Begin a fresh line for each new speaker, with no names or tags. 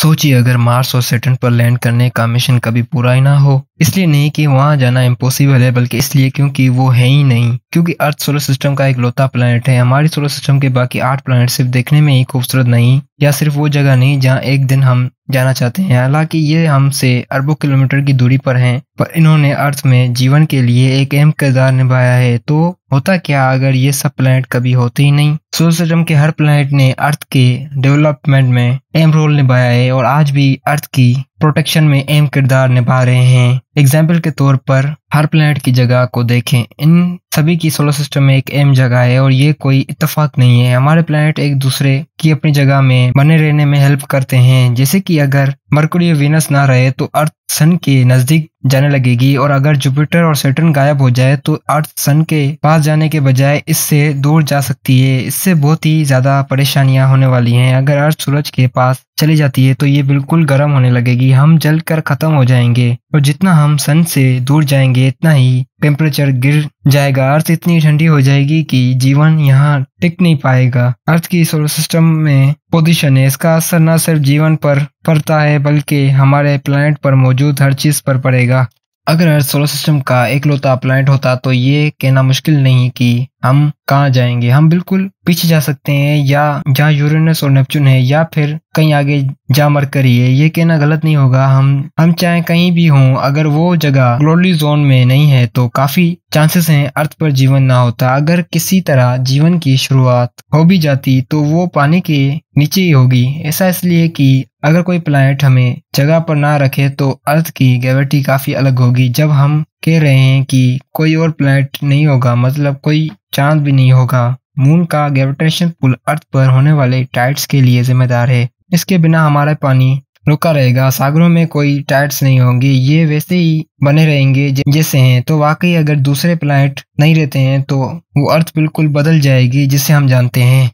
सोचिए अगर मार्स और सेटन पर लैंड करने का मिशन कभी पूरा ही ना हो इसलिए नहीं कि वहां जाना इम्पोसिबल है बल्कि इसलिए क्योंकि वो है ही नहीं क्योंकि अर्थ सोलर सिस्टम का एक लौता प्लानट है हमारे सोलर सिस्टम के बाकी आठ प्लानट सिर्फ देखने में ही खूबसूरत नहीं या सिर्फ वो जगह नहीं जहाँ एक दिन हम जाना चाहते हैं हालांकि ये हमसे अरबों किलोमीटर की दूरी पर हैं पर इन्होंने अर्थ में जीवन के लिए एक अहम किरदार निभाया है तो होता क्या अगर ये सब प्लानट कभी होते ही नहीं सोलर सिस्टम के हर प्लानट ने अर्थ के डेवलपमेंट में अहम रोल निभाया है और आज भी अर्थ की प्रोटेक्शन में अहम किरदार निभा रहे हैं एग्जाम्पल के तौर पर हर प्लानट की जगह को देखें इन सभी की सोलर सिस्टम में एक अहम जगह है और ये कोई इतफाक नहीं है हमारे प्लानट एक दूसरे की अपनी जगह में बने रहने में हेल्प करते हैं जैसे कि अगर मरकुरी या वीनस ना रहे तो अर्थ सन के नजदीक जाने लगेगी और अगर जुपिटर और सेटन गायब हो जाए तो अर्थ सन के पास जाने के बजाय इससे दूर जा सकती है इससे बहुत ही ज्यादा परेशानियां होने वाली हैं अगर अर्थ सूरज के पास चली जाती है तो ये बिल्कुल गर्म होने लगेगी हम जल कर खत्म हो जाएंगे और जितना हम सन से दूर जाएंगे इतना ही टेम्परेचर गिर जाएगा अर्थ इतनी ठंडी हो जाएगी कि जीवन यहाँ टिक नहीं पाएगा अर्थ की सोलर सिस्टम में पोजिशन है इसका असर न सिर्फ जीवन पर पड़ता है बल्कि हमारे प्लानट पर मौजूद हर चीज़ पर पड़ेगा अगर हर सोलर सिस्टम का एकलौता प्लानट होता तो ये कहना मुश्किल नहीं कि हम कहाँ जाएंगे हम बिल्कुल पीछे जा सकते हैं या जहाँ यूरेनस और नेपचून है या फिर कहीं आगे जा मरकरी है ये कहना गलत नहीं होगा हम हम चाहे कहीं भी हों अगर वो जगह ग्लोबली जोन में नहीं है तो काफी चांसेस हैं अर्थ पर जीवन ना होता अगर किसी तरह जीवन की शुरुआत हो भी जाती तो वो पानी के नीचे ही होगी ऐसा इसलिए कि अगर कोई प्लानट हमें जगह पर ना रखे तो अर्थ की ग्रेविटी काफी अलग होगी जब हम कह रहे हैं कि कोई और प्लैनेट नहीं होगा मतलब कोई चांद भी नहीं होगा मून का ग्रेविटेशन पुल अर्थ पर होने वाले टाइड्स के लिए जिम्मेदार है इसके बिना हमारा पानी रुका रहेगा सागरों में कोई टाइड्स नहीं होंगे ये वैसे ही बने रहेंगे जैसे हैं तो वाकई अगर दूसरे प्लैनेट नहीं रहते हैं तो वो अर्थ बिल्कुल बदल जाएगी जिसे हम जानते हैं